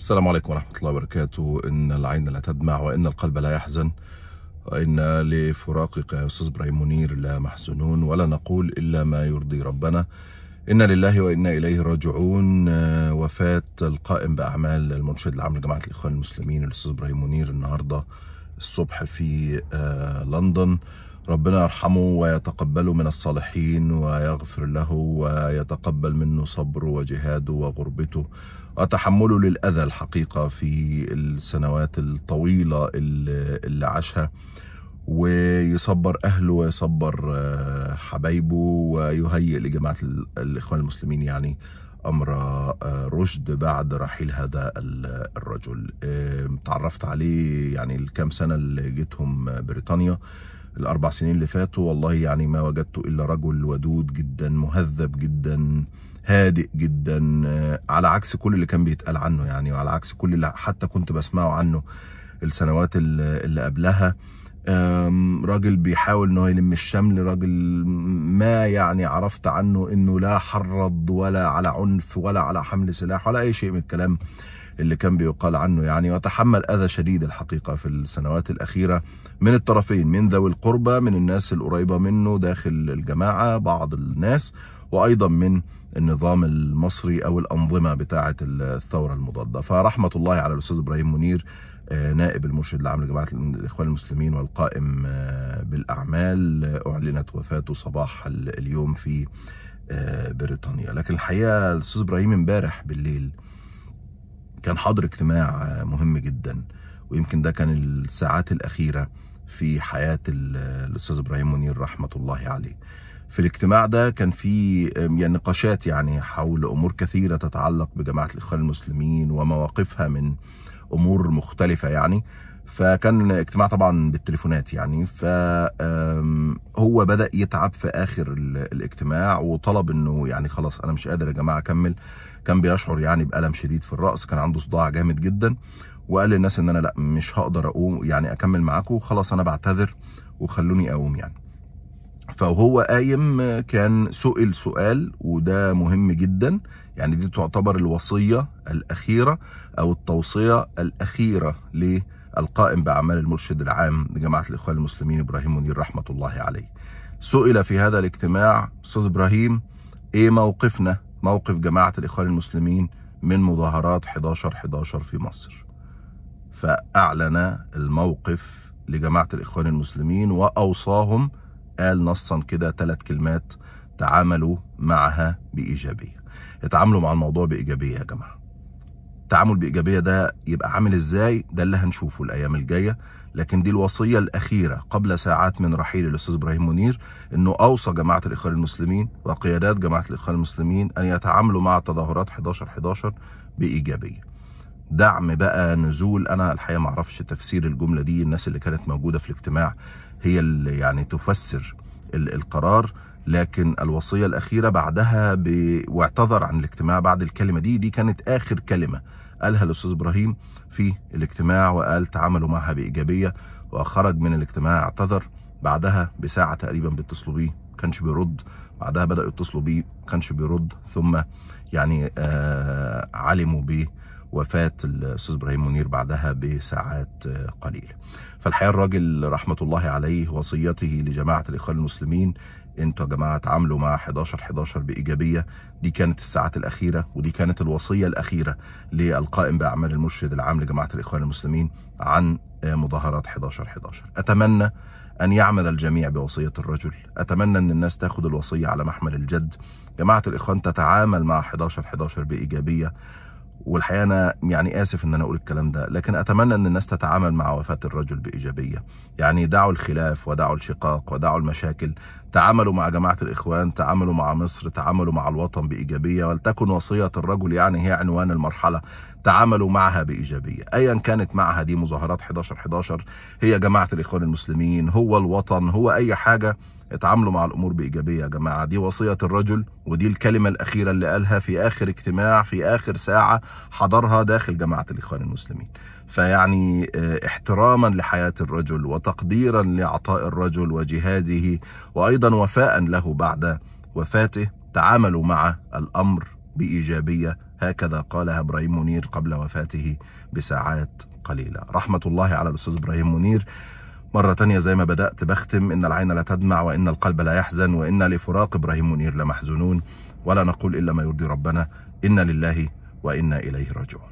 السلام عليكم ورحمة الله وبركاته إن العين لا تدمع وإن القلب لا يحزن وإن لفراقك يا أستاذ إبراهيم منير لا محزنون ولا نقول إلا ما يرضي ربنا إنا لله وإنا إليه راجعون وفاة القائم بأعمال المرشد العام لجماعة الإخوان المسلمين الأستاذ إبراهيم منير النهارده الصبح في آه، لندن ربنا يرحمه ويتقبله من الصالحين ويغفر له ويتقبل منه صبره وجهاده وغربته وتحمله للأذى الحقيقة في السنوات الطويلة اللي عاشها ويصبر أهله ويصبر آه، حبايبه ويهيئ لجماعة الإخوان المسلمين يعني امر آه، رشد بعد رحيل هذا الرجل تعرفت عليه يعني الكام سنه اللي جيتهم بريطانيا الاربع سنين اللي فاتوا والله يعني ما وجدته الا رجل ودود جدا مهذب جدا هادئ جدا آه، على عكس كل اللي كان بيتقال عنه يعني وعلى عكس كل اللي حتى كنت بسمعه عنه السنوات اللي قبلها راجل بيحاول انه يلم الشمل راجل ما يعني عرفت عنه انه لا حرض ولا على عنف ولا على حمل سلاح ولا اي شيء من الكلام اللي كان بيقال عنه يعني وتحمل أذى شديد الحقيقة في السنوات الأخيرة من الطرفين من ذوي القربة من الناس القريبة منه داخل الجماعة بعض الناس وأيضا من النظام المصري أو الأنظمة بتاعة الثورة المضادة فرحمة الله على الأستاذ إبراهيم منير آه، نائب المرشد العام لجماعة الإخوان المسلمين والقائم آه، بالأعمال آه، أعلنت وفاته صباح اليوم في بريطانيا لكن الحقيقة الأستاذ إبراهيم امبارح بالليل كان حاضر اجتماع مهم جدا ويمكن ده كان الساعات الأخيرة في حياة الأستاذ إبراهيم منير رحمة الله عليه في الاجتماع ده كان في يعني نقاشات يعني حول أمور كثيرة تتعلق بجماعة الإخوان المسلمين ومواقفها من امور مختلفه يعني فكان اجتماع طبعا بالتليفونات يعني فهو بدا يتعب في اخر الاجتماع وطلب انه يعني خلاص انا مش قادر يا جماعه اكمل كان بيشعر يعني بالم شديد في الراس كان عنده صداع جامد جدا وقال للناس ان انا لا مش هقدر اقوم يعني اكمل معاكم خلاص انا بعتذر وخلوني اقوم يعني فهو قايم كان سئل سؤال وده مهم جدا يعني دي تعتبر الوصية الأخيرة أو التوصية الأخيرة للقائم بأعمال المرشد العام لجماعة الإخوان المسلمين إبراهيم منير رحمة الله عليه سئل في هذا الاجتماع أستاذ إبراهيم إيه موقفنا موقف جماعة الإخوان المسلمين من مظاهرات 11 11 في مصر فأعلن الموقف لجماعة الإخوان المسلمين وأوصاهم قال نصا كده ثلاث كلمات تعاملوا معها بإيجابية اتعاملوا مع الموضوع بإيجابية يا جماعة التعامل بإيجابية ده يبقى عامل إزاي ده اللي هنشوفه الأيام الجاية لكن دي الوصية الأخيرة قبل ساعات من رحيل الأستاذ إبراهيم منير أنه أوصى جماعة الإخوان المسلمين وقيادات جماعة الإخوان المسلمين أن يتعاملوا مع تظاهرات 11 11 بإيجابية دعم بقى نزول انا الحقيقه ما اعرفش تفسير الجمله دي الناس اللي كانت موجوده في الاجتماع هي اللي يعني تفسر القرار لكن الوصيه الاخيره بعدها ب... واعتذر عن الاجتماع بعد الكلمه دي دي كانت اخر كلمه قالها الاستاذ ابراهيم في الاجتماع وقال تعاملوا معها بايجابيه وخرج من الاجتماع اعتذر بعدها بساعه تقريبا بيتصلوا بيه ما كانش بيرد بعدها بداوا يتصلوا بيه ما كانش بيرد ثم يعني آه علموا بيه وفاة الأستاذ إبراهيم منير بعدها بساعات آه، قليلة فالحقيقة الراجل رحمة الله عليه وصيته لجماعة الإخوان المسلمين انتوا يا جماعه تعاملوا مع 11 11 بايجابيه دي كانت الساعات الاخيره ودي كانت الوصيه الاخيره للقائم باعمال المرشد العام لجماعه الاخوان المسلمين عن آه، مظاهرات 11 11 اتمنى ان يعمل الجميع بوصيه الرجل اتمنى ان الناس تاخد الوصيه على محمل الجد جماعه الاخوان تتعامل مع 11 11 بايجابيه والحقيقه انا يعني اسف ان انا اقول الكلام ده لكن اتمنى ان الناس تتعامل مع وفاه الرجل بايجابيه يعني دعوا الخلاف ودعوا الشقاق ودعوا المشاكل تعاملوا مع جماعه الاخوان تعاملوا مع مصر تعاملوا مع الوطن بايجابيه ولتكن وصيه الرجل يعني هي عنوان المرحله تعاملوا معها بايجابيه ايا كانت معها دي مظاهرات 11 11 هي جماعه الاخوان المسلمين هو الوطن هو اي حاجه اتعاملوا مع الامور بايجابيه يا جماعه دي وصيه الرجل ودي الكلمه الاخيره اللي قالها في اخر اجتماع في اخر ساعه حضرها داخل جماعه الاخوان المسلمين فيعني آه، احتراما لحياه الرجل وتقديرا لعطاء الرجل وجهاده وايضا وفاء له بعد وفاته تعاملوا مع الامر بايجابيه هكذا قالها ابراهيم منير قبل وفاته بساعات قليله رحمه الله على الاستاذ ابراهيم منير مرة تانية زي ما بدأت بختم إن العين لا تدمع وإن القلب لا يحزن وإن لفراق إبراهيم منير لمحزونون ولا نقول إلا ما يرضي ربنا إن لله وإنا إليه راجعون